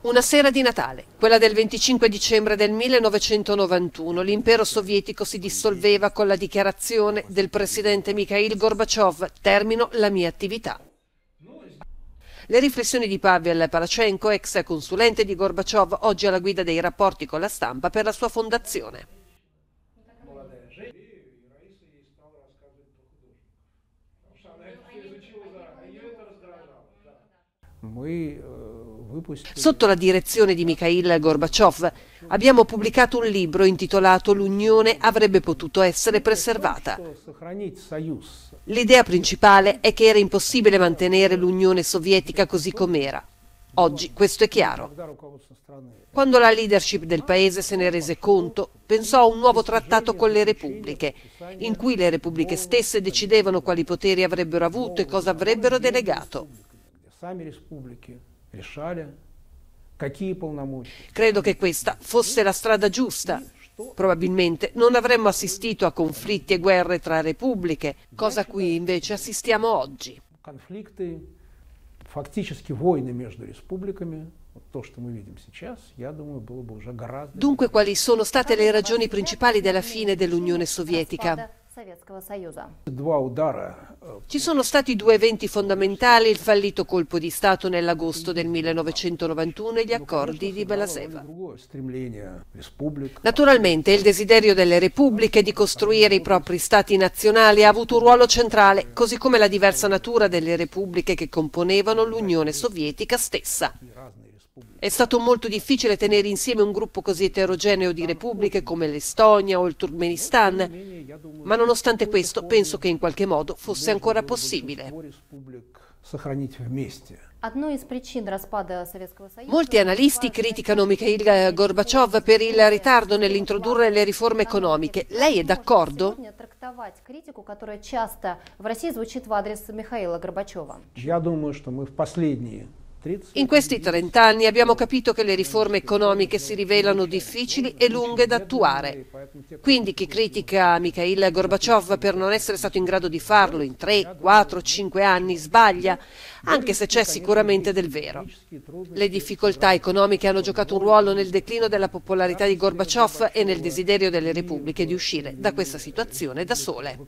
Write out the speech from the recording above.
Una sera di Natale, quella del 25 dicembre del 1991, l'impero sovietico si dissolveva con la dichiarazione del presidente Mikhail Gorbaciov termino la mia attività. Le riflessioni di Pavel Palachenko, ex consulente di Gorbaciov, oggi alla guida dei rapporti con la stampa per la sua fondazione. Noi eh, Sotto la direzione di Mikhail Gorbaciov abbiamo pubblicato un libro intitolato L'Unione avrebbe potuto essere preservata. L'idea principale è che era impossibile mantenere l'Unione Sovietica così com'era. Oggi questo è chiaro. Quando la leadership del paese se ne rese conto, pensò a un nuovo trattato con le repubbliche, in cui le repubbliche stesse decidevano quali poteri avrebbero avuto e cosa avrebbero delegato. Credo che questa fosse la strada giusta. Probabilmente non avremmo assistito a conflitti e guerre tra repubbliche, cosa a cui invece assistiamo oggi. Conflitti, фактически войны между республиками, Dunque, quali sono state le ragioni principali della fine dell'Unione Sovietica? Э, Ci sono stati due eventi fondamentali, il fallito colpo di Stato nell'agosto del 1991 e gli accordi di Belaseva. Naturalmente il desiderio delle repubbliche di costruire i propri stati nazionali ha avuto un ruolo centrale, così come la diversa natura delle repubbliche che componevano l'Unione Sovietica stessa. È stato molto difficile tenere insieme un gruppo così eterogeneo di repubbliche come l'Estonia o il Turkmenistan ma nonostante questo, penso che in qualche modo fosse ancora possibile. Molti analisti criticano Mikhail Gorbaciov per il ritardo nell'introdurre le riforme economiche. Lei è d'accordo? Io in questi 30 anni abbiamo capito che le riforme economiche si rivelano difficili e lunghe da attuare. Quindi chi critica Mikhail Gorbaciov per non essere stato in grado di farlo in 3, 4, 5 anni sbaglia, anche se c'è sicuramente del vero. Le difficoltà economiche hanno giocato un ruolo nel declino della popolarità di Gorbaciov e nel desiderio delle repubbliche di uscire da questa situazione da sole.